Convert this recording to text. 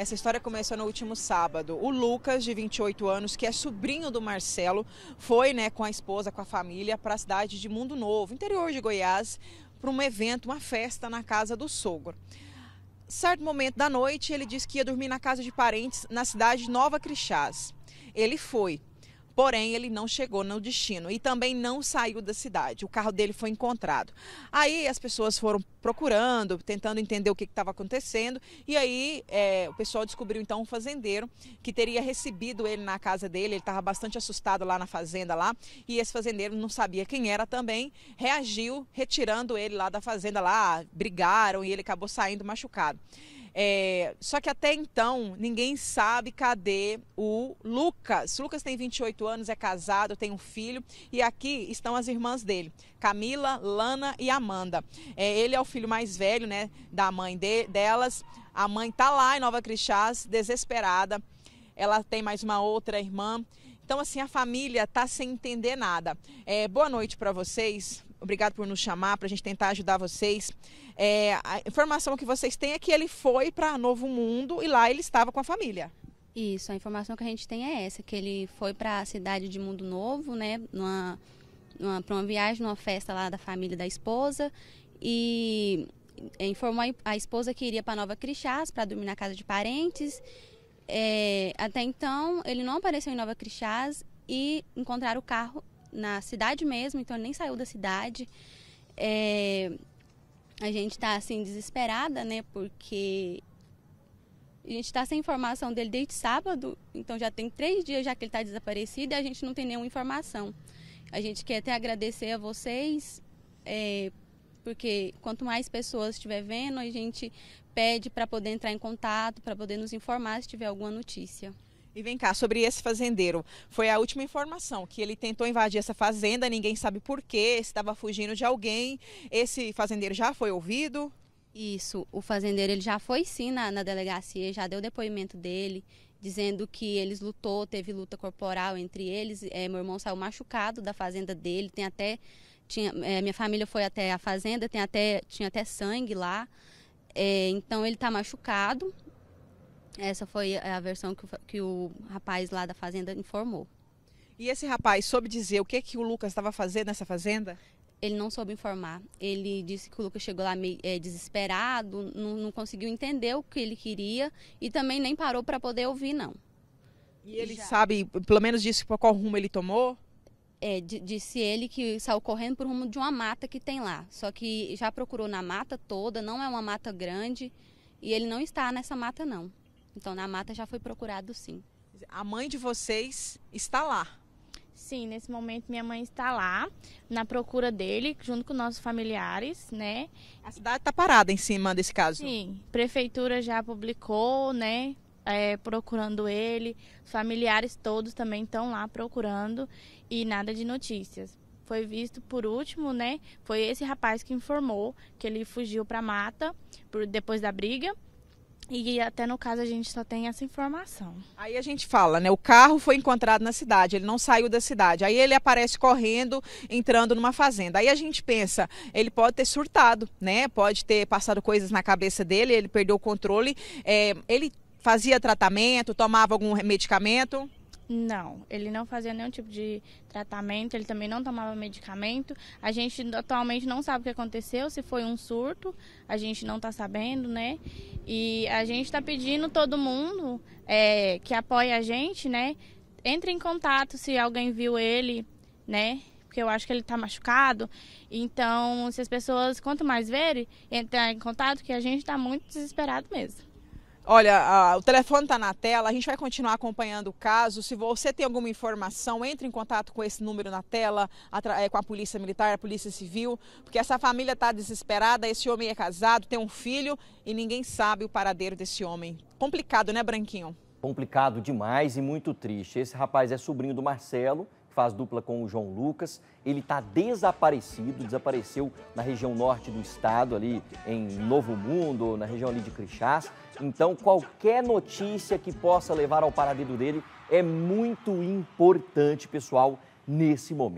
Essa história começou no último sábado. O Lucas, de 28 anos, que é sobrinho do Marcelo, foi né, com a esposa, com a família, para a cidade de Mundo Novo, interior de Goiás, para um evento, uma festa na casa do sogro certo momento da noite, ele disse que ia dormir na casa de parentes na cidade de Nova Crixás. Ele foi. Porém, ele não chegou no destino e também não saiu da cidade. O carro dele foi encontrado. Aí as pessoas foram procurando, tentando entender o que estava acontecendo. E aí é, o pessoal descobriu então um fazendeiro que teria recebido ele na casa dele. Ele estava bastante assustado lá na fazenda lá. E esse fazendeiro não sabia quem era também. Reagiu, retirando ele lá da fazenda lá. Brigaram e ele acabou saindo machucado. É, só que até então, ninguém sabe cadê o Lucas. Lucas tem 28 anos, é casado, tem um filho e aqui estão as irmãs dele, Camila, Lana e Amanda. É, ele é o filho mais velho, né, da mãe de, delas. A mãe tá lá em Nova Crixás, desesperada. Ela tem mais uma outra irmã. Então, assim, a família tá sem entender nada. É, boa noite para vocês. Obrigado por nos chamar, para a gente tentar ajudar vocês. É, a informação que vocês têm é que ele foi para Novo Mundo e lá ele estava com a família. Isso, a informação que a gente tem é essa, que ele foi para a cidade de Mundo Novo, né, numa, numa, para uma viagem, numa festa lá da família da esposa e informou a esposa que iria para Nova Crixás para dormir na casa de parentes. É, até então, ele não apareceu em Nova Crixás e encontraram o carro na cidade mesmo, então ele nem saiu da cidade. É, a gente está assim desesperada, né? Porque a gente está sem informação dele desde sábado, então já tem três dias já que ele está desaparecido e a gente não tem nenhuma informação. A gente quer até agradecer a vocês, é, porque quanto mais pessoas estiver vendo, a gente pede para poder entrar em contato, para poder nos informar se tiver alguma notícia. E vem cá, sobre esse fazendeiro. Foi a última informação que ele tentou invadir essa fazenda, ninguém sabe por quê, estava fugindo de alguém. Esse fazendeiro já foi ouvido? Isso, o fazendeiro ele já foi sim na, na delegacia, já deu depoimento dele, dizendo que eles lutou, teve luta corporal entre eles. É, meu irmão saiu machucado da fazenda dele, tem até tinha, é, minha família foi até a fazenda, tem até tinha até sangue lá. É, então ele está machucado. Essa foi a versão que o, que o rapaz lá da fazenda informou. E esse rapaz soube dizer o que que o Lucas estava fazendo nessa fazenda? Ele não soube informar. Ele disse que o Lucas chegou lá meio, é, desesperado, não, não, conseguiu entender o que ele queria e também nem parou para poder ouvir, não. E ele Já. sabe, pelo menos disse qual rumo ele tomou? É, disse ele que saiu correndo por rumo de uma mata que tem lá. Só que já procurou na mata toda, não é uma mata grande e ele não está nessa mata não. Então na mata já foi procurado sim. A mãe de vocês está lá? Sim, nesse momento minha mãe está lá na procura dele, junto com nossos familiares, né? A cidade está parada em cima desse caso? Sim, prefeitura já publicou, né? É, procurando ele, os familiares todos também estão lá procurando e nada de notícias foi visto por último, né? Foi esse rapaz que informou que ele fugiu para mata por, depois da briga e até no caso a gente só tem essa informação. Aí a gente fala, né? O carro foi encontrado na cidade, ele não saiu da cidade. Aí ele aparece correndo, entrando numa fazenda. Aí a gente pensa, ele pode ter surtado, né? Pode ter passado coisas na cabeça dele, ele perdeu o controle. É, ele fazia tratamento, tomava algum medicamento? Não, ele não fazia nenhum tipo de tratamento, ele também não tomava medicamento. A gente atualmente não sabe o que aconteceu, se foi um surto, a gente não está sabendo, né? E a gente está pedindo todo mundo é, que apoie a gente, né? Entre em contato se alguém viu ele, né? Porque eu acho que ele está machucado. Então, se as pessoas, quanto mais verem, entrar em contato, que a gente está muito desesperado mesmo. Olha, a, o telefone está na tela, a gente vai continuar acompanhando o caso. Se você tem alguma informação, entre em contato com esse número na tela, é, com a Polícia Militar, a Polícia Civil, porque essa família está desesperada. Esse homem é casado, tem um filho e ninguém sabe o paradeiro desse homem. Complicado, né, Branquinho? Complicado demais e muito triste. Esse rapaz é sobrinho do Marcelo faz dupla com o João Lucas. Ele está desaparecido, desapareceu na região norte do estado, ali em Novo Mundo, na região ali de Crixás. Então, qualquer notícia que possa levar ao paradeiro dele é muito importante, pessoal, nesse momento.